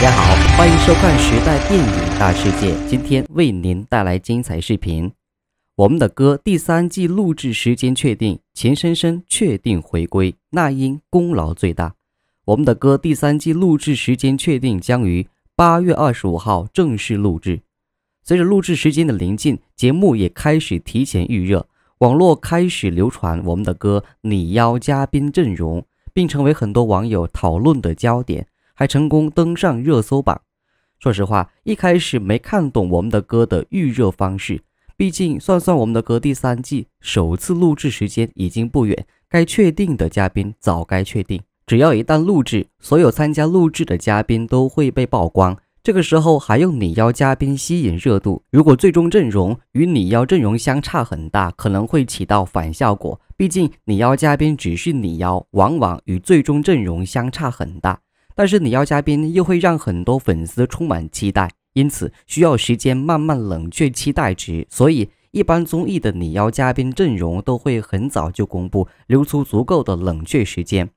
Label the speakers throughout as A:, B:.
A: 大家好，欢迎收看《时代电影大世界》，今天为您带来精彩视频。我们的歌第三季录制时间确定，钱深深确定回归，那英功劳最大。我们的歌第三季录制时间确定，将于八月二十五号正式录制。随着录制时间的临近，节目也开始提前预热，网络开始流传我们的歌拟邀嘉宾阵容，并成为很多网友讨论的焦点。还成功登上热搜榜。说实话，一开始没看懂我们的歌的预热方式。毕竟，算算我们的歌第三季首次录制时间已经不远，该确定的嘉宾早该确定。只要一旦录制，所有参加录制的嘉宾都会被曝光。这个时候还用拟邀嘉宾吸引热度，如果最终阵容与拟邀阵容相差很大，可能会起到反效果。毕竟，拟邀嘉宾只是拟邀，往往与最终阵容相差很大。但是，你要嘉宾又会让很多粉丝充满期待，因此需要时间慢慢冷却期待值。所以，一般综艺的你要嘉宾阵容都会很早就公布，留出足够的冷却时间。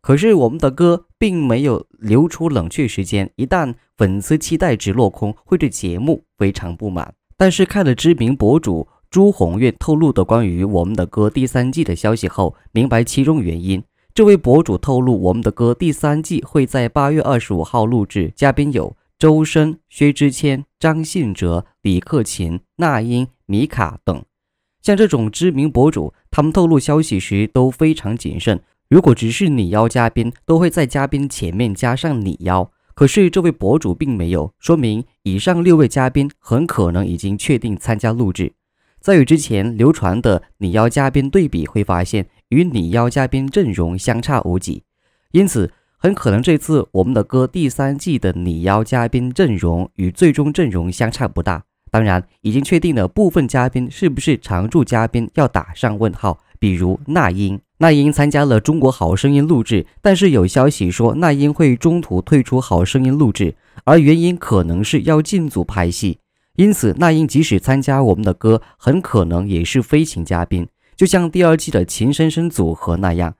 A: 可是，我们的歌并没有留出冷却时间，一旦粉丝期待值落空，会对节目非常不满。但是，看了知名博主朱红月透露的关于我们的歌第三季的消息后，明白其中原因。这位博主透露，《我们的歌》第三季会在八月二十五号录制，嘉宾有周深、薛之谦、张信哲、李克勤、那英、米卡等。像这种知名博主，他们透露消息时都非常谨慎。如果只是你邀嘉宾，都会在嘉宾前面加上“你邀”。可是这位博主并没有说明，以上六位嘉宾很可能已经确定参加录制。在与之前流传的“你邀嘉宾”对比，会发现。与女邀嘉宾阵容相差无几，因此很可能这次我们的歌第三季的女邀嘉宾阵容与最终阵容相差不大。当然，已经确定的部分嘉宾是不是常驻嘉宾要打上问号，比如那英。那英参加了《中国好声音》录制，但是有消息说那英会中途退出好声音录制，而原因可能是要进组拍戏。因此，那英即使参加我们的歌，很可能也是飞行嘉宾。就像第二季的秦深深组合那样，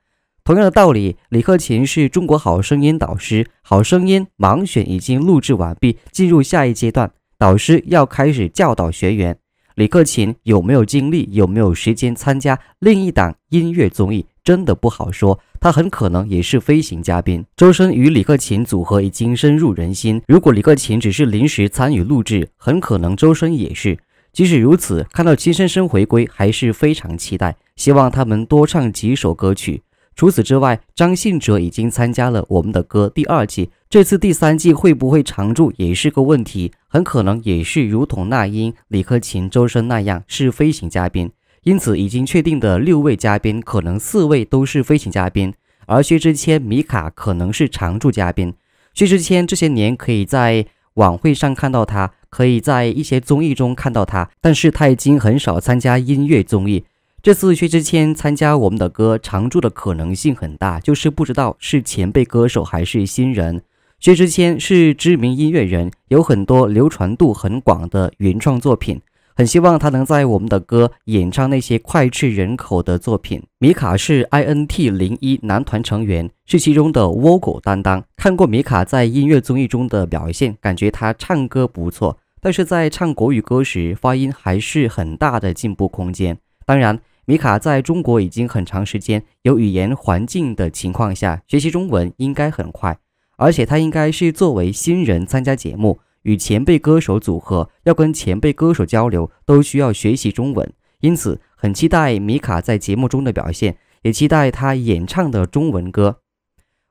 A: 同样的道理，李克勤是中国好声音导师，好声音盲选已经录制完毕，进入下一阶段，导师要开始教导学员。李克勤有没有精力，有没有时间参加另一档音乐综艺，真的不好说。他很可能也是飞行嘉宾。周深与李克勤组合已经深入人心，如果李克勤只是临时参与录制，很可能周深也是。即使如此，看到金深深回归还是非常期待，希望他们多唱几首歌曲。除此之外，张信哲已经参加了《我们的歌》第二季，这次第三季会不会常驻也是个问题，很可能也是如同那英、李克勤、周深那样是飞行嘉宾。因此，已经确定的六位嘉宾可能四位都是飞行嘉宾，而薛之谦、米卡可能是常驻嘉宾。薛之谦这些年可以在晚会上看到他。可以在一些综艺中看到他，但是他已经很少参加音乐综艺。这次薛之谦参加《我们的歌》，常驻的可能性很大，就是不知道是前辈歌手还是新人。薛之谦是知名音乐人，有很多流传度很广的原创作品，很希望他能在《我们的歌》演唱那些脍炙人口的作品。米卡是 INT 零一男团成员，是其中的 vocal 担当。看过米卡在音乐综艺中的表现，感觉他唱歌不错。但是在唱国语歌时，发音还是很大的进步空间。当然，米卡在中国已经很长时间有语言环境的情况下学习中文应该很快，而且他应该是作为新人参加节目，与前辈歌手组合要跟前辈歌手交流都需要学习中文，因此很期待米卡在节目中的表现，也期待他演唱的中文歌。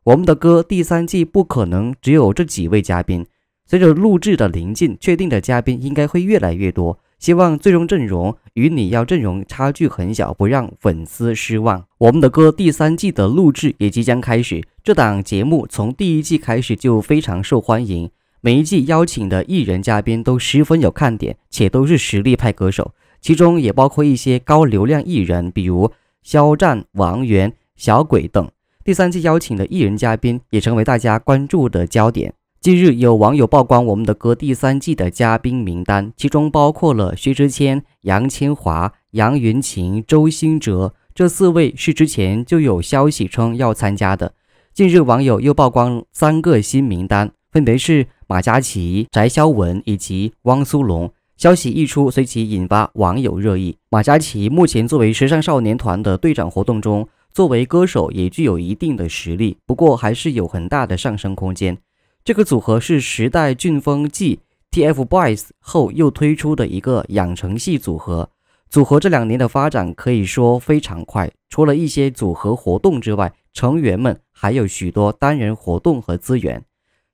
A: 我们的歌第三季不可能只有这几位嘉宾。随着录制的临近，确定的嘉宾应该会越来越多。希望最终阵容与你要阵容差距很小，不让粉丝失望。我们的歌第三季的录制也即将开始。这档节目从第一季开始就非常受欢迎，每一季邀请的艺人嘉宾都十分有看点，且都是实力派歌手，其中也包括一些高流量艺人，比如肖战、王源、小鬼等。第三季邀请的艺人嘉宾也成为大家关注的焦点。近日，有网友曝光《我们的歌》第三季的嘉宾名单，其中包括了薛之谦、杨千华、杨云晴、周兴哲这四位，是之前就有消息称要参加的。近日，网友又曝光三个新名单，分别是马嘉祺、翟潇闻以及汪苏泷。消息一出，随即引发网友热议。马嘉祺目前作为时尚少年团的队长，活动中作为歌手也具有一定的实力，不过还是有很大的上升空间。这个组合是时代俊峰继 TFBOYS 后又推出的一个养成系组合。组合这两年的发展可以说非常快，除了一些组合活动之外，成员们还有许多单人活动和资源。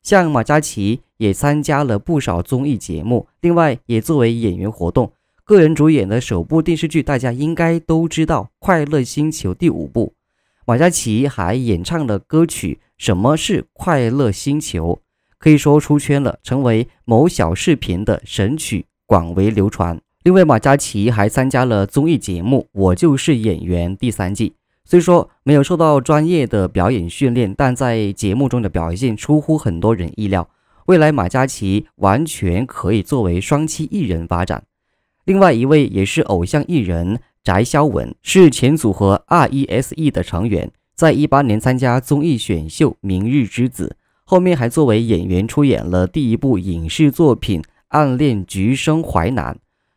A: 像马嘉祺也参加了不少综艺节目，另外也作为演员活动，个人主演的首部电视剧大家应该都知道《快乐星球》第五部。马嘉祺还演唱了歌曲。什么是快乐星球？可以说出圈了，成为某小视频的神曲，广为流传。另外，马嘉祺还参加了综艺节目《我就是演员》第三季。虽说没有受到专业的表演训练，但在节目中的表现出乎很多人意料。未来，马嘉祺完全可以作为双栖艺人发展。另外一位也是偶像艺人翟潇闻，是前组合 R.E.S.E 的成员。在一八年参加综艺选秀《明日之子》，后面还作为演员出演了第一部影视作品《暗恋橘生淮南》，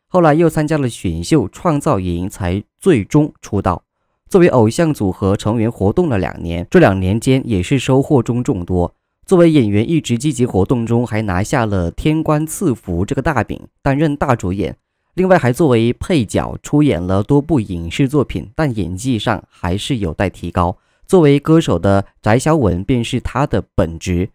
A: 后来又参加了选秀《创造营》，才最终出道。作为偶像组合成员活动了两年，这两年间也是收获中众多。作为演员一直积极活动中，还拿下了《天官赐福》这个大饼，担任大主演。另外还作为配角出演了多部影视作品，但演技上还是有待提高。作为歌手的翟潇闻便是他的本职。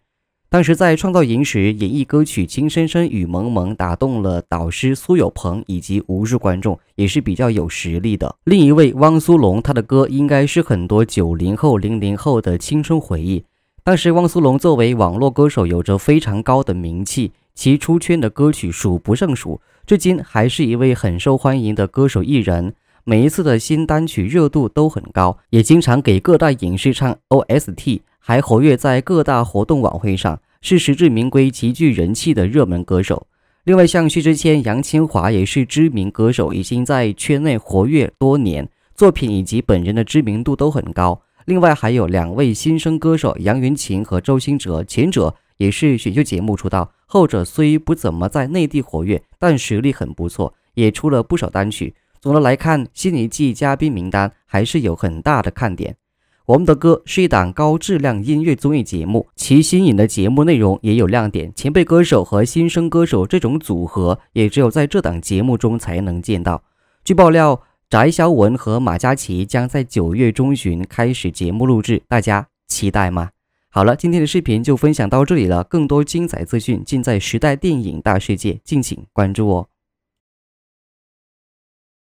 A: 当时在创造营时演绎歌曲《情深深雨蒙蒙》，打动了导师苏有朋以及无数观众，也是比较有实力的。另一位汪苏泷，他的歌应该是很多九零后、零零后的青春回忆。当时汪苏泷作为网络歌手，有着非常高的名气，其出圈的歌曲数不胜数，至今还是一位很受欢迎的歌手艺人。每一次的新单曲热度都很高，也经常给各大影视唱 OST，还活跃在各大活动晚会上，是实至名归、极具人气的热门歌手。另外，像薛之谦、杨千华也是知名歌手，已经在圈内活跃多年，作品以及本人的知名度都很高。另外还有两位新生歌手杨云晴和周兴哲，前者也是选秀节目出道，后者虽不怎么在内地活跃，但实力很不错，也出了不少单曲。总的来看，新一季嘉宾名单还是有很大的看点。我们的歌是一档高质量音乐综艺节目，其新颖的节目内容也有亮点。前辈歌手和新生歌手这种组合，也只有在这档节目中才能见到。据爆料，翟潇闻和马嘉祺将在九月中旬开始节目录制，大家期待吗？好了，今天的视频就分享到这里了。更多精彩资讯尽在《时代电影大世界》，敬请关注哦。